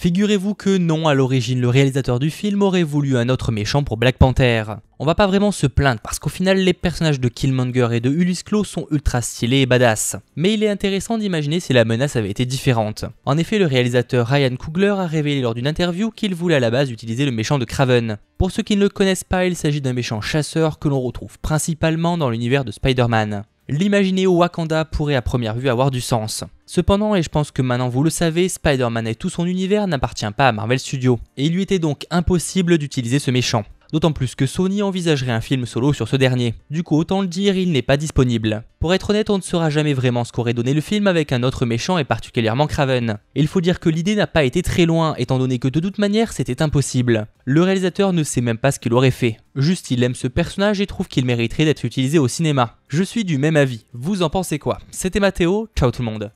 Figurez-vous que non, à l'origine, le réalisateur du film aurait voulu un autre méchant pour Black Panther. On va pas vraiment se plaindre parce qu'au final, les personnages de Killmonger et de Ulysse Claw sont ultra stylés et badass. Mais il est intéressant d'imaginer si la menace avait été différente. En effet, le réalisateur Ryan Coogler a révélé lors d'une interview qu'il voulait à la base utiliser le méchant de Craven. Pour ceux qui ne le connaissent pas, il s'agit d'un méchant chasseur que l'on retrouve principalement dans l'univers de Spider-Man. L'imaginer au Wakanda pourrait à première vue avoir du sens. Cependant, et je pense que maintenant vous le savez, Spider-Man et tout son univers n'appartient pas à Marvel Studios, et il lui était donc impossible d'utiliser ce méchant. D'autant plus que Sony envisagerait un film solo sur ce dernier. Du coup, autant le dire, il n'est pas disponible. Pour être honnête, on ne saura jamais vraiment ce qu'aurait donné le film avec un autre méchant et particulièrement Craven. il faut dire que l'idée n'a pas été très loin, étant donné que de toute manière, c'était impossible. Le réalisateur ne sait même pas ce qu'il aurait fait. Juste, il aime ce personnage et trouve qu'il mériterait d'être utilisé au cinéma. Je suis du même avis. Vous en pensez quoi C'était Mathéo, ciao tout le monde.